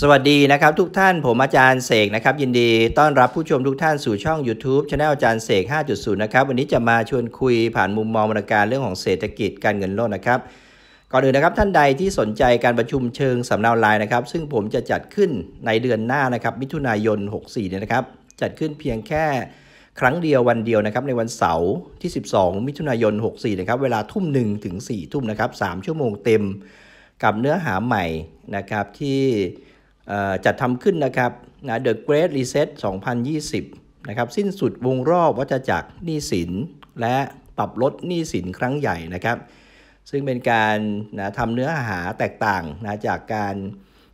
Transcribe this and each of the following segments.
สวัสดีนะครับทุกท่านผมอาจารย์เสกนะครับ ยินดีต้อนรับผู้ชมทุกท่านสู่ช่อง YouTube ช anel อาจารย์เสก5.0นะครับวันนี้จะมาชวนคุยผ่านมุมมองมรรการเรื่องของเศรษฐกิจการเงินโลกนะครับ ก่อนอื่นนะครับท่านใดที่สนใจการประชุมเชิงสำเนาไลน์นะครับ ซึ่งผมจะจัดขึ้นในเดือนหน้านะครับ มิถุนายน 64เนี่ยนะครับจัดขึ้นเพียงแค่ครั้งเดียววันเดียวนะครับในวันเสาร์ที่ 12 มิถุนายน 64 นะครับ เวลาทุ่มหนึ่งถึง4ทุ่มนะครับ3ชั่วโมงเต็มกับเนื้อหาใหม่นะครับที่จัดทำขึ้นนะครับนะ The Great Reset 2020นะครับสิ้นสุดวงรอบวัฏจักรหนี้สิน และปรับลดหนี้สินครั้งใหญ่นะครับ ซึ่งเป็นการนะทำเนื้อหาแตกต่างนะจากการ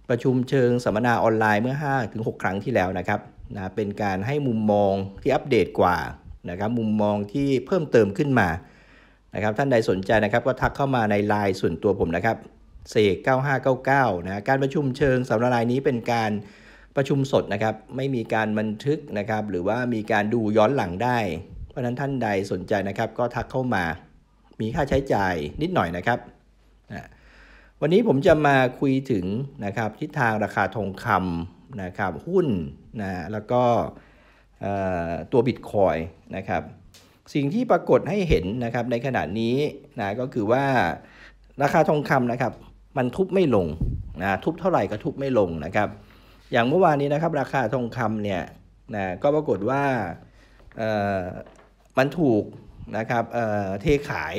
ประชุมเชิงสัมมนาออนไลน์เมื่อ 5-6 ครั้งที่แล้วนะครับนะเป็นการให้มุมมองที่อัปเดตกว่านะครับ มุมมองที่เพิ่มเติมขึ้นมานะครับ ท่านใดสนใจนะครับ ก็ทักเข้ามาในไลน์ส่วนตัวผมนะครับเสก9599 นะการประชุมเชิงสักมนายนี้เป็นการประชุมสดนะครับ ไม่มีการบันทึกนะครับ หรือว่ามีการดูย้อนหลังได้ เพราะนั้นท่านใดสนใจนะครับ ก็ทักเข้ามามีค่าใช้จ่ายนิดหน่อยนะครับนะวันนี้ผมจะมาคุยถึงนะครับทิศทางราคาทองคำนะครับ หุ้นนะแล้วก็ตัวบิตคอยนะครับ สิ่งที่ปรากฏให้เห็นนะครับในขณะนี้นะก็คือว่าราคาทองคำนะครับมันทุบไม่ลงนะทุบเท่าไหร่ก็ทุบไม่ลงนะครับ อย่างเมื่อวานนี้นะครับราคาทองคำเนี่ยนะก็ปรากฏว่ามันถูกนะครับเเทขาย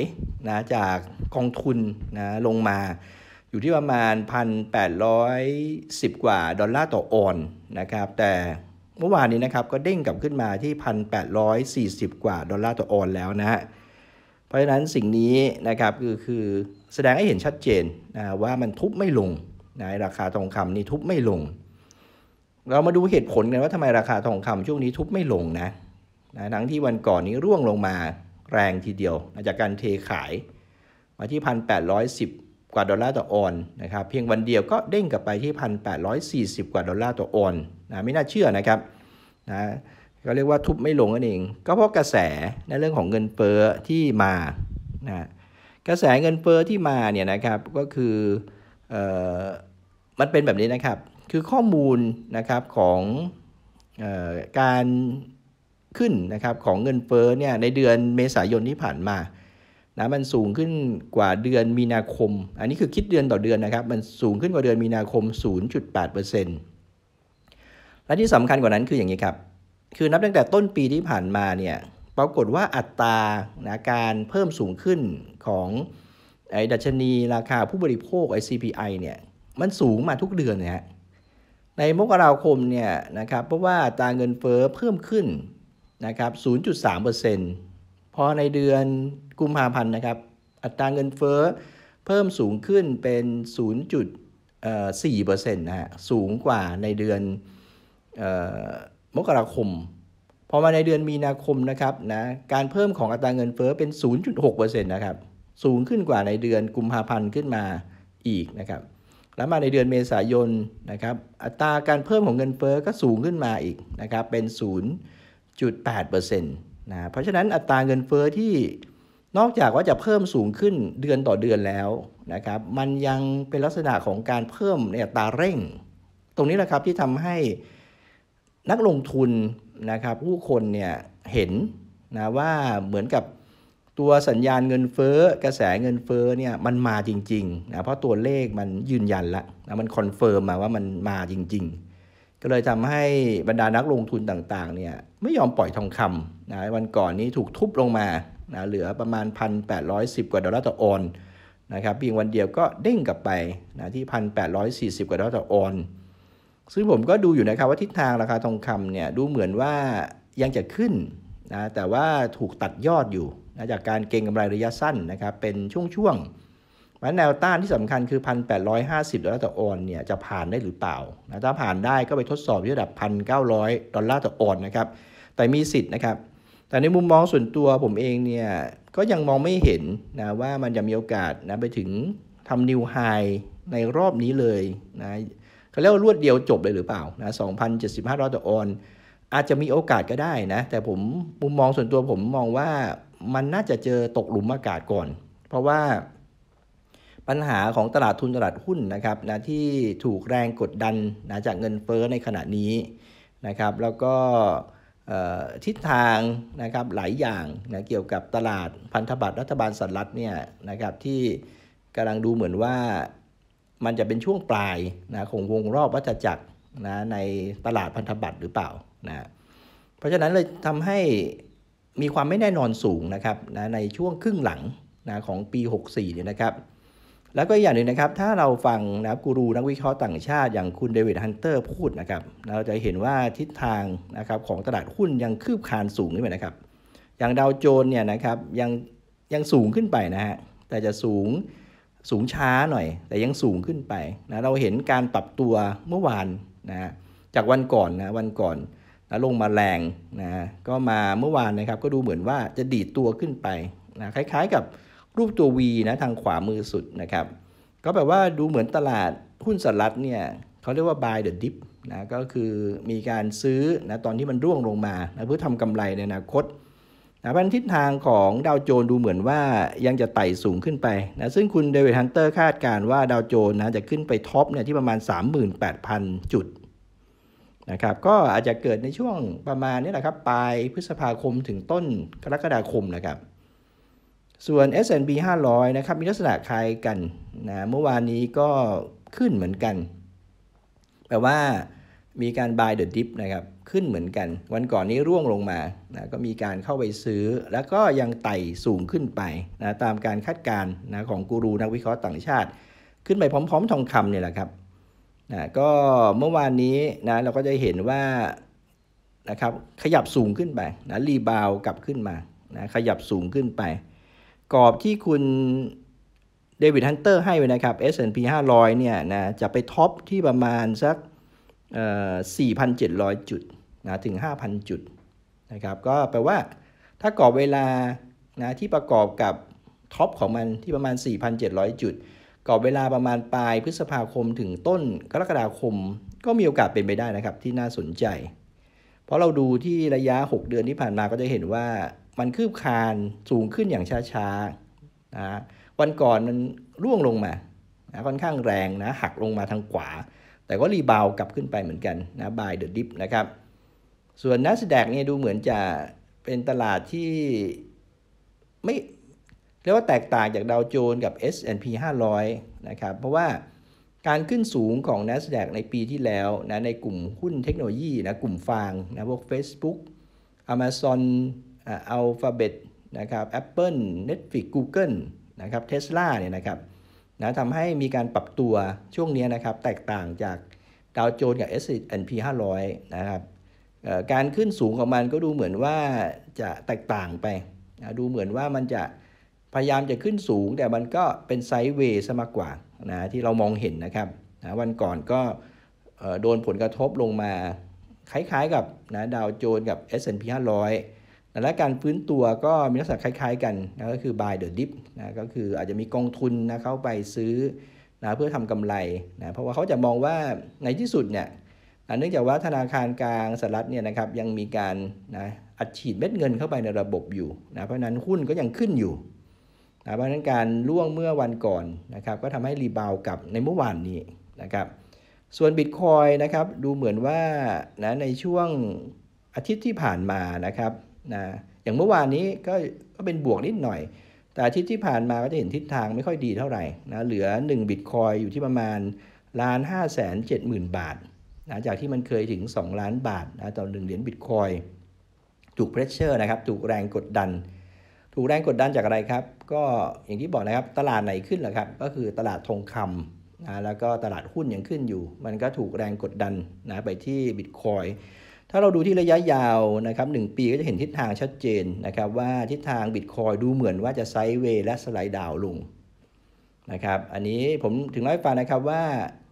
นะจากกองทุนนะลงมา อยู่ที่ประมาณ 1,810 กว่าดอลลาร์ต่อออนนะครับแต่เมื่อวานนี้นะครับก็เด้งกลับขึ้นมาที่ 1,840 กว่าดอลลาร์ต่อออนแล้วนะฮะราะฉะนั้นสิ่งนี้นะครับคือคือแสดงให้เห็นชัดเจนนะว่ามันทุบไม่ลงนะราคาทองคำนี่ทุบไม่ลง เรามาดูเหตุผลกันว่าทำไมราคาทองคำช่วงนี้ทุบไม่ลงนะนะทั้งที่วันก่อนนี้ร่วงลงมาแรงทีเดียวจากการเทขายมาที่พันแปดร้อยสิบกว่าดอลลาร์ต่อออนนะครับเพียงวันเดียวก็เด้งกลับไปที่พันแปดร้อยสี่สิบกว่าดอลลาร์ต่อออนนะไม่น่าเชื่อนะครับนะก็เรียกว่าทุบไม่ลงนั่นเอง ก็เพราะกระแสในเรื่องของเงินเฟ้อที่มานะกระแสเงินเฟ้อที่มาเนี่ยนะครับ ก็คือออมันเป็นแบบนี้นะครับ คือข้อมูลนะครับของออการขึ้นนะครับของเงินเฟ้อเนี่ย ในเดือนเมษายนที่ผ่านมา นะ มันสูงขึ้นกว่าเดือนมีนาคม อันนี้คือคิดเดือนต่อเดือนนะครับ มันสูงขึ้นกว่าเดือนมีนาคม 0.8%และที่สำคัญกว่านั้นคืออย่างนี้ครับคือนับตั้งแต่ต้นปีที่ผ่านมาเนี่ยปรากฏว่าอัตรานะการเพิ่มสูงขึ้นของไอ้ดัชนีราคาผู้บริโภคไอ้ CPI เนี่ยมันสูงมาทุกเดือนนะฮะในมกราคมเนี่ยนะครับเพราะว่าตาเงินเฟอ้อเพิ่มขึ้นนะครับ0.3%พอในเดือนกุมภาพันธ์นะครับอัตราเงินเฟอ้อเพิ่มสูงขึ้นเป็น0.4%นะฮะสูงกว่าในเดือนมกราคมพอมาในเดือนมีนาคมนะครับนะการเพิ่มของอัตราเงินเฟอ้อเป็น 0.6%นะครับสูงขึ้นกว่าในเดือนกุมภาพันธ์ขึ้นมาอีกนะครับแล้วมาในเดือนเมษายนนะครับอัตราการเพิ่มของเงินเฟอ้อก็สูงขึ้นมาอีกนะครับเป็น 0.8%นะเพราะฉะนั้นอัตราเงินเฟอ้อที่นอกจากว่าจะเพิ่มสูงขึ้นเดือนต่อเดือนแล้วนะครับมันยังเป็นลักษณะของการเพิ่มในอัตราเร่ง ตรงนี้แหละครับที่ทำให้นักลงทุนนะครับผู้คนเนี่ยเห็นนะว่าเหมือนกับตัวสัญญาณเงินเฟ้อ กระแสเงินเฟ้อเนี่ยมันมาจริงๆนะเพราะตัวเลขมันยืนยันละนะมันคอนเฟิร์มมาว่ามันมาจริง ๆ ก็เลยทำให้บรรดานักลงทุนต่างๆเนี่ยไม่ยอมปล่อยทองคำนะวันก่อนนี้ถูกทุบลงมานะเหลือประมาณ 1,810 กว่าดอลลาร์ต่อออนนะครับเพียงวันเดียวก็เด้งกลับไปนะที่1,840กว่าดอลลาร์ต่อออนซึ่งผมก็ดูอยู่นะครับว่าทิศทางราคาทองคำเนี่ยดูเหมือนว่ายังจะขึ้นนะแต่ว่าถูกตัดยอดอยู่นะจากการเก็งกำไรระยะสั้นนะครับเป็นช่วงๆมันแนวต้านที่สำคัญคือ 1,850ดอลลาร์ต่อออนเนี่ยจะผ่านได้หรือเปล่านะถ้าผ่านได้ก็ไปทดสอบที่ระดับ1,900ดอลลาร์ต่อออนนะครับแต่มีสิทธิ์นะครับ แต่ในมุมมองส่วนตัวผมเองเนี่ยก็ยังมองไม่เห็นนะว่ามันจะมีโอกาสนะไปถึงทำนิวไฮในรอบนี้เลยนะเขาเรียกว่ารวดเดียวจบเลยหรือเปล่านะ2,075ดอลลาร์ต่อออน อาจจะมีโอกาสก็ได้นะ แต่ผมมุมมองส่วนตัวผมมองว่ามันน่าจะเจอตกหลุมอากาศก่อน เพราะว่าปัญหาของตลาดทุนตลาดหุ้นนะครับนะที่ถูกแรงกดดันนะจากเงินเฟ้อในขณะนี้นะครับ แล้วก็ทิศทางนะครับหลายอย่างนะเกี่ยวกับตลาดพันธบัตรรัฐบาลสหรัฐเนี่ยนะครับที่กำลังดูเหมือนว่ามันจะเป็นช่วงปลายนะของวงรอบวัฏจักรนะในตลาดพันธบัตรหรือเปล่านะเพราะฉะนั้นเลยทำให้มีความไม่แน่นอนสูงนะครับนะในช่วงครึ่งหลังนะของปี 64เนี่ยนะครับ แล้วก็อย่างหนึ่งนะครับถ้าเราฟังนะครับกูรูนักวิเคราะห์ต่างชาติอย่างคุณเดวิดฮันเตอร์พูดนะครับ เราจะเห็นว่าทิศทางนะครับของตลาดหุ้นยังคืบคานสูงขึ้นไปนะครับอย่างดาวโจนเนี่ยนะครับยังยังสูงขึ้นไปนะฮะแต่จะสูงสูงช้าหน่อยแต่ยังสูงขึ้นไปนะเราเห็นการปรับตัวเมื่อวานนะจากวันก่อนนะวันก่อนนะลงมาแรงนะก็มาเมื่อวานนะครับก็ดูเหมือนว่าจะดีดตัวขึ้นไปนะคล้ายๆกับรูปตัว V นะทางขวามือสุดนะครับก็แปลว่าดูเหมือนตลาดหุ้นสหรัฐเนี่ยเขาเรียกว่า buy the dip นะ ก็คือมีการซื้อนะตอนที่มันร่วงลงมานะเพื่อทำกำไรในอนาคตนะพันทิศทางของดาวโจนดูเหมือนว่ายังจะไต่สูงขึ้นไปนะซึ่งคุณเดวิดฮันเตอร์คาดการว่าดาวโจนนะจะขึ้นไปท็อปเนี่ยที่ประมาณ 38,000 จุดนะครับก็อาจจะเกิดในช่วงประมาณนี้แหละครับปลายพฤษภาคมถึงต้นกรกฎาคมนะครับส่วน S&P 500นะครับมีลักษณะคล้ายกันนะเมื่อวานนี้ก็ขึ้นเหมือนกัน แปลว่ามีการ buy the dip นะครับ ขึ้นเหมือนกัน วันก่อนนี้ร่วงลงมานะก็มีการเข้าไปซื้อ แล้วก็ยังไต่สูงขึ้นไปนะตามการคาดการณ์นะของกูรู นักวิเคราะห์ต่างชาติ ขึ้นไปพร้อมๆทองคำเนี่ยแหละครับนะก็เมื่อวานนี้นะเราก็จะเห็นว่า นะครับขยับสูงขึ้นไปนะรีบาวกลับขึ้นมานะขยับสูงขึ้นไป กรอบที่คุณเดวิดฮันเตอร์ให้ไว้นะครับ S&P 500เนี่ยนะจะไปท็อปที่ประมาณสัก4,700 จุดนะถึง 5,000จุดนะครับก็แปลว่าถ้ากรอบเวลานะที่ประกอบกับท็อปของมันที่ประมาณ 4,700 จุด กรอบเวลาประมาณปลายพฤษภาคมถึงต้นกรกฎาคม ก็มีโอกาสเป็นไปได้นะครับที่น่าสนใจ เพราะเราดูที่ระยะ 6 เดือนที่ผ่านมาก็จะเห็นว่ามันคืบคานสูงขึ้นอย่างช้าๆนะวันก่อนมันร่วงลงมานะค่อนข้างแรงนะหักลงมาทางขวาแต่ก็รีบาวกลับขึ้นไปเหมือนกันนะบายเดอะดิฟนะครับส่วน NASDAQ เนี่ยดูเหมือนจะเป็นตลาดที่ไม่เรียกว่าแตกต่างจากดาวโจนส์กับ S&P 500 นะครับ เพราะว่าการขึ้นสูงของ NASDAQ ในปีที่แล้วนะในกลุ่มหุ้นเทคโนโลยีนะกลุ่มฟางนะพวก Facebook Amazon อัลฟาเบตนะครับ Apple Netflix Google นะครับ Tesla เนี่ยนะครับนะทำให้มีการปรับตัวช่วงนี้นะครับ แตกต่างจากดาวโจนส์กับ S&P 500นะครับการขึ้นสูงของมันก็ดูเหมือนว่าจะแตกต่างไปนะดูเหมือนว่ามันจะพยายามจะขึ้นสูง แต่มันก็เป็นไซด์เวย์ซะมากกว่านะที่เรามองเห็นนะครับนะวันก่อนก็โดนผลกระทบลงมา คล้ายๆกับนะดาวโจนส์กับ S&P 500และการฟื้นตัวก็มีลักษณะคล้าย ๆ กันนะก็คือ buy the dip นะ ก็คืออาจจะมีกองทุนนะเข้าไปซื้อนะเพื่อทำกำไรนะ เพราะว่าเขาจะมองว่าในที่สุดเนี่ย เนื่องจากว่าธนาคารกลางสหรัฐเนี่ยนะครับยังมีการนะอัดฉีดเม็ดเงินเข้าไปในระบบอยู่นะ เพราะนั้นหุ้นก็ยังขึ้นอยู่นะเพราะนั้นการล่วงเมื่อวันก่อนนะครับ ก็ทำให้รีบาวกับในเมื่อวานนี้นะครับ ส่วนบิตคอยนะครับ ดูเหมือนว่านะในช่วงอาทิตย์ที่ผ่านมานะครับนะอย่างเมื่อวานนี้ก็ก็เป็นบวกนิดหน่อย แต่อาทิตย์ที่ผ่านมาก็จะเห็นทิศทางไม่ค่อยดีเท่าไหร่นะเหลือ 1 บิตคอยอยู่ที่ประมาณล้านห้าแสนเจ็ดหมื่นบาทนะจากที่มันเคยถึง 2 ล้านบาทนะต่อหนึ่งเหรียญบิตคอยถูกเพรสเชอร์นะครับถูกแรงกดดัน ถูกแรงกดดันจากอะไรครับ ก็อย่างที่บอกนะครับ ตลาดไหนขึ้นล่ะครับ ก็คือตลาดทองคำนะแล้วก็ตลาดหุ้นยังขึ้นอยู่ มันก็ถูกแรงกดดันนะไปที่บิตคอยถ้าเราดูที่ระยะยาวนะครับหปีก็จะเห็นทิศทางชัดเจนนะครับว่าทิศทางบิตคอยดูเหมือนว่าจะไซด์เวย์และสไลด์ดาวลงนะครับ อันนี้ผมถึงเล่าให้ฟังนะครับว่า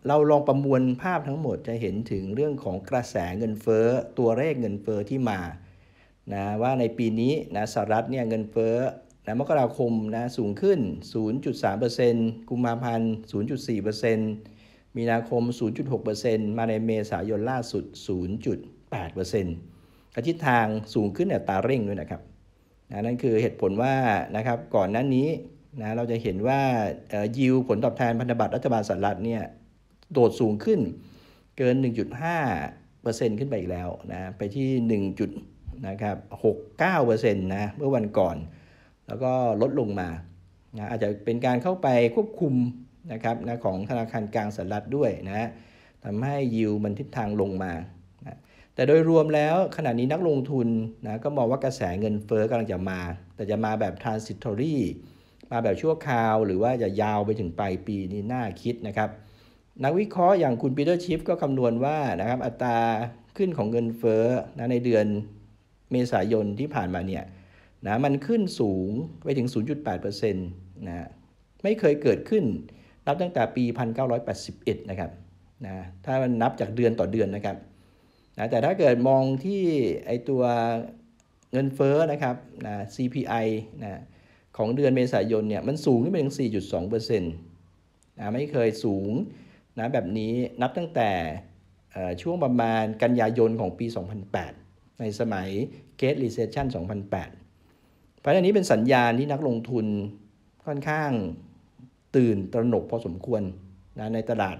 เราลองประมวลภาพทั้งหมดจะเห็นถึงเรื่องของกระแสเงินเฟ้อ ตัวเลขเงินเฟ้อที่มานะว่าในปีนี้นะสหรัฐเนี่ยเงินเฟ้อนะมกราคมนะสูงขึ้น 0.3%กุมภาพันธ์ 0.4%มีนาคม 0.6%มาในเมษายนล่าสุด 0. 8%อซทิต์ทางสูงขึ้นในตาเร่งด้วยนะครับ นั่นคือเหตุผลว่านะครับ ก่อนหน้านี้นะเราจะเห็นว่ายิวผลตอบแทนพันธบัตรรัฐบาลสหรัฐเนี่ย โดดสูงขึ้นเกิน 1.5%ขึ้นไปอีกแล้วนะ ไปที่ 1. จุดนะครับ69%นะเมื่อวันก่อน แล้วก็ลดลงมานะอาจจะเป็นการเข้าไปควบคุมนะครับนะของธนาคารกลางสหรัฐด้วยนะทำให้ยิวมันทิศทางลงมาแต่โดยรวมแล้วขณะนี้นักลงทุนนะก็มองว่ากระแสเงินเฟอ้อกำลังจะมา แต่จะมาแบบ transitory มาแบบชั่วคราวหรือว่าจะยาวไปถึงปลายปีนี่น่าคิดนะครับ นักวิเคราะห์อย่างคุณปีเตอร์ชิฟก็คำนวณว่านะครับอัตราขึ้นของเงินเฟอ้อนะในเดือนเมษายนที่ผ่านมาเนี่ยนะมันขึ้นสูงไปถึง 0.8%นะไม่เคยเกิดขึ้นนับตั้งแต่ปี 1981 นะครับนะถ้ามันนับจากเดือนต่อเดือนนะครับนะแต่ถ้าเกิดมองที่ไอตัวเงินเฟ้อนะครับนะ CPI นะของเดือนเมษายนเนี่ยมันสูงขึ้นไปถึง4.2%นะไม่เคยสูงนะแบบนี้นับตั้งแต่ช่วงประมาณกันยายนของปี 2008 ในสมัยเกตลีเซชั s น2008 เพราะอันนี้เป็นสัญญาณที่นักลงทุนค่อนข้างตื่นตระหนกพอสมควรนะในตลาด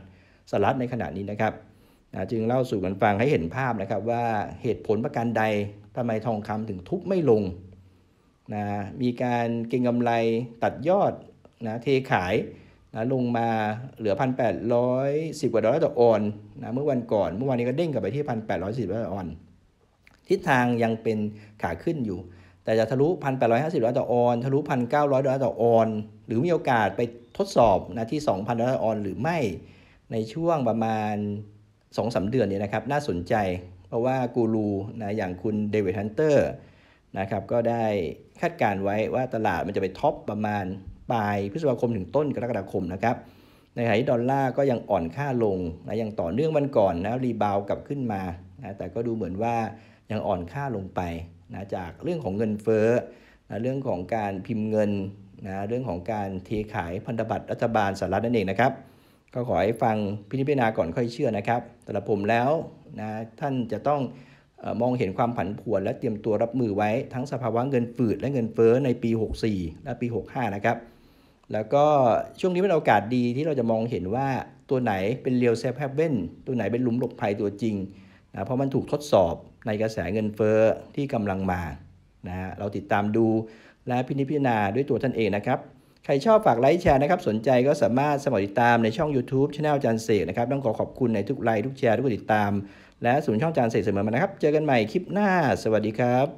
สหรัฐในขณะนี้นะครับนะจึงเล่าสู่กันฟังให้เห็นภาพนะครับว่าเหตุผลประการใดทำไมทองคำถึงทุบไม่ลงนะมีการเก็งกำไรตัดยอดนะเทขายนะลงมาเหลือ 1,810กว่าดอลลาร์ต่อออนนะเมื่อวันก่อนเมื่อวานนี้ก็เด้งกลับไปที่ 1,810ดอลลาร์ออนทิศทางยังเป็นขาขึ้นอยู่ แต่จะทะลุ1,850ดอลลาร์ต่อออนทะลุ1,900ดอลลาร์ต่อออนหรือมีโอกาสไปทดสอบนะที่2,000ดอลลาร์ออนหรือไม่ในช่วงประมาณสองสาเดือนนี้นะครับน่าสนใจเพราะว่ากูรูนะอย่างคุณเดวิดฮันเตอร์นะครับก็ได้คาดการไว้ว่าตลาดมันจะไปท็อปประมาณปลายพฤษภาคมถึงต้นกรกฎาคมนะครับ ในขณะที่ดอลลาร์ก็ยังอ่อนค่าลงนะยังต่อเนื่องวันก่อนนะรีบาวกลับขึ้นมานะแต่ก็ดูเหมือนว่ายังอ่อนค่าลงไปนะจากเรื่องของเงินเฟ้อนะเรื่องของการพิมพ์เงินนะเรื่องของการเทขายพันธบัตรรัฐบาลสหรัฐนั่นเองนะครับก็ขอให้ฟังพิจารณาก่อนค่อยเชื่อนะครับ แต่ละผมแล้วนะท่านจะต้องมองเห็นความผันผวนและเตรียมตัวรับมือไว้ทั้งสภาวะเงินฝืดและเงินเฟ้อในปี 64 และปี 65 นะครับ แล้วก็ช่วงนี้เป็นโอกาสดีที่เราจะมองเห็นว่าตัวไหนเป็นเรียวเซฟแฮปเว่นตัวไหนเป็นหลุมหลบภัยตัวจริงนะเพราะมันถูกทดสอบในกระแสเงินเฟ้อที่กำลังมานะเราติดตามดูและพิจารณาด้วยตัวท่านเองนะครับใครชอบฝากไลค์แชร์นะครับ สนใจก็สามารถสมัครติดตามในช่อง YouTube ช anel จานเสกนะครับ ต้องขอขอบคุณในทุกไลค์ ทุกแชร์ ทุกติดตาม และสูนช่องจานเสกเสมอมานะครับ เจอกันใหม่คลิปหน้าสวัสดีครับ